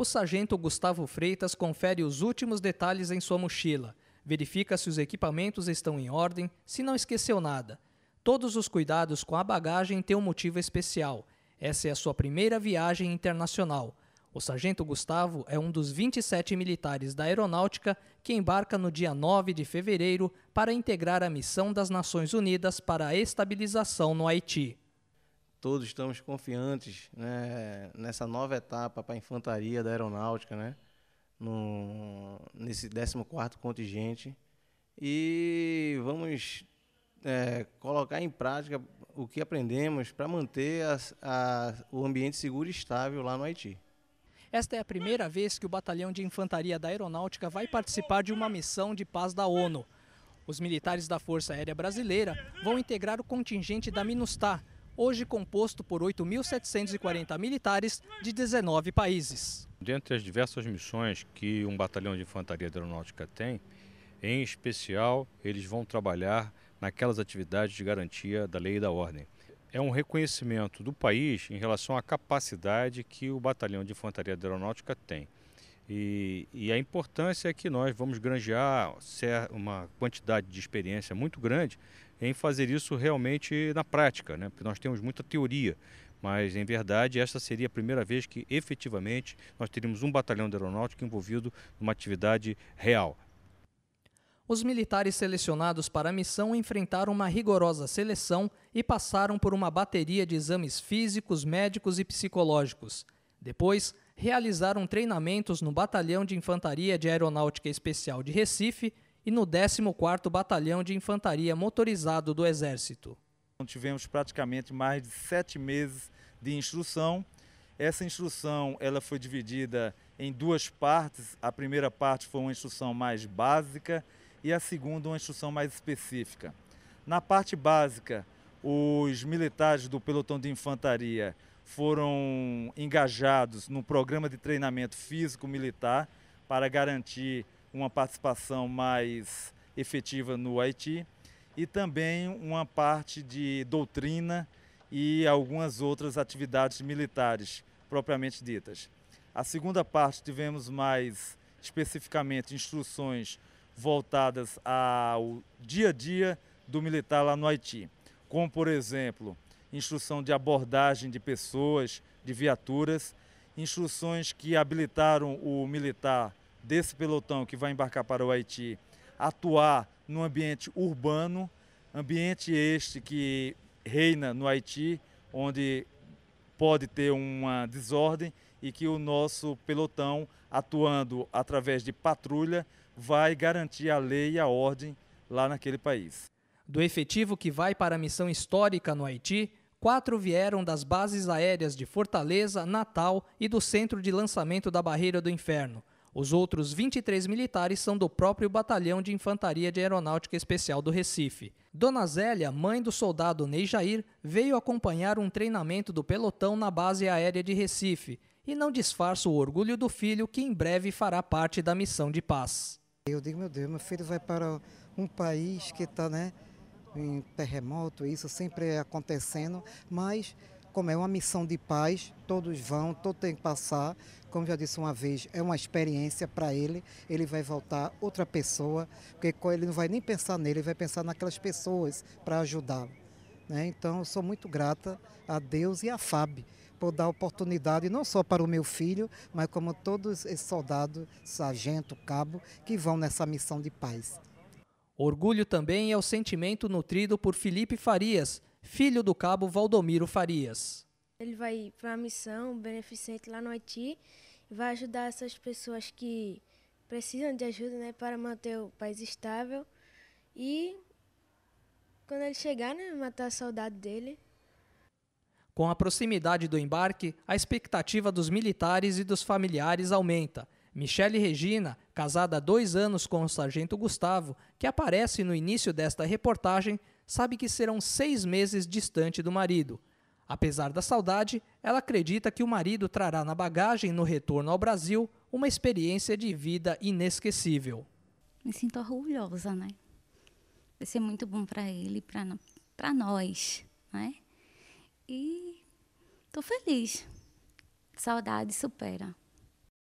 o sargento Gustavo Freitas confere os últimos detalhes em sua mochila, verifica se os equipamentos estão em ordem, se não esqueceu nada. Todos os cuidados com a bagagem têm um motivo especial. Essa é a sua primeira viagem internacional. O sargento Gustavo é um dos 27 militares da Aeronáutica que embarca no dia 9 de fevereiro para integrar a missão das Nações Unidas para a estabilização no Haiti. Todos estamos confiantes né, nessa nova etapa para a infantaria da aeronáutica, né, no, nesse 14º contingente. E vamos é, colocar em prática o que aprendemos para manter a, a, o ambiente seguro e estável lá no Haiti. Esta é a primeira vez que o Batalhão de Infantaria da Aeronáutica vai participar de uma missão de paz da ONU. Os militares da Força Aérea Brasileira vão integrar o contingente da MINUSTAH, hoje composto por 8.740 militares de 19 países. Dentre as diversas missões que um batalhão de infantaria de aeronáutica tem, em especial, eles vão trabalhar naquelas atividades de garantia da lei e da ordem. É um reconhecimento do país em relação à capacidade que o batalhão de infantaria de aeronáutica tem. E, e, a importância é que nós vamos granjear uma quantidade de experiência muito grande em fazer isso realmente na prática, né? porque nós temos muita teoria, mas em verdade esta seria a primeira vez que efetivamente nós teríamos um batalhão de aeronáutica envolvido numa atividade real. Os militares selecionados para a missão enfrentaram uma rigorosa seleção e passaram por uma bateria de exames físicos, médicos e psicológicos. Depois, realizaram treinamentos no Batalhão de Infantaria de Aeronáutica Especial de Recife e no 14º Batalhão de Infantaria Motorizado do Exército. Então, tivemos praticamente mais de sete meses de instrução. Essa instrução ela foi dividida em duas partes. A primeira parte foi uma instrução mais básica e a segunda uma instrução mais específica. Na parte básica, os militares do pelotão de infantaria foram engajados no programa de treinamento físico militar para garantir uma participação mais efetiva no Haiti e também uma parte de doutrina e algumas outras atividades militares propriamente ditas. A segunda parte tivemos mais especificamente instruções voltadas ao dia a dia do militar lá no Haiti, como por exemplo, instrução de abordagem de pessoas, de viaturas, instruções que habilitaram o militar desse pelotão que vai embarcar para o Haiti atuar no ambiente urbano, ambiente este que reina no Haiti, onde pode ter uma desordem e que o nosso pelotão, atuando através de patrulha, vai garantir a lei e a ordem lá naquele país. Do efetivo que vai para a missão histórica no Haiti, quatro vieram das bases aéreas de Fortaleza, Natal e do Centro de Lançamento da Barreira do Inferno. Os outros 23 militares são do próprio Batalhão de Infantaria de Aeronáutica Especial do Recife. Dona Zélia, mãe do soldado Ney Jair, veio acompanhar um treinamento do pelotão na base aérea de Recife e não disfarça o orgulho do filho que em breve fará parte da missão de paz. Eu digo, meu Deus, meu filho vai para um país que está né, em terremoto, isso sempre é acontecendo, mas como é uma missão de paz, todos vão, todo tem que passar. Como já disse uma vez, é uma experiência para ele. Ele vai voltar outra pessoa, porque ele não vai nem pensar nele, ele vai pensar naquelas pessoas para ajudá-lo. Né? Então, eu sou muito grata a Deus e a FAB por dar oportunidade não só para o meu filho, mas como todos esses soldados, sargento, cabo, que vão nessa missão de paz. Orgulho também é o sentimento nutrido por Felipe Farias, filho do cabo Valdomiro Farias. Ele vai para a missão beneficente lá no Haiti vai ajudar essas pessoas que precisam de ajuda né, para manter o país estável. E quando ele chegar, né, matar a saudade dele. Com a proximidade do embarque, a expectativa dos militares e dos familiares aumenta. Michele Regina, casada há dois anos com o sargento Gustavo, que aparece no início desta reportagem, sabe que serão seis meses distante do marido. Apesar da saudade, ela acredita que o marido trará na bagagem no retorno ao Brasil uma experiência de vida inesquecível. Me sinto orgulhosa, né? Vai ser muito bom para ele, para nós, né? E tô feliz. Saudade supera.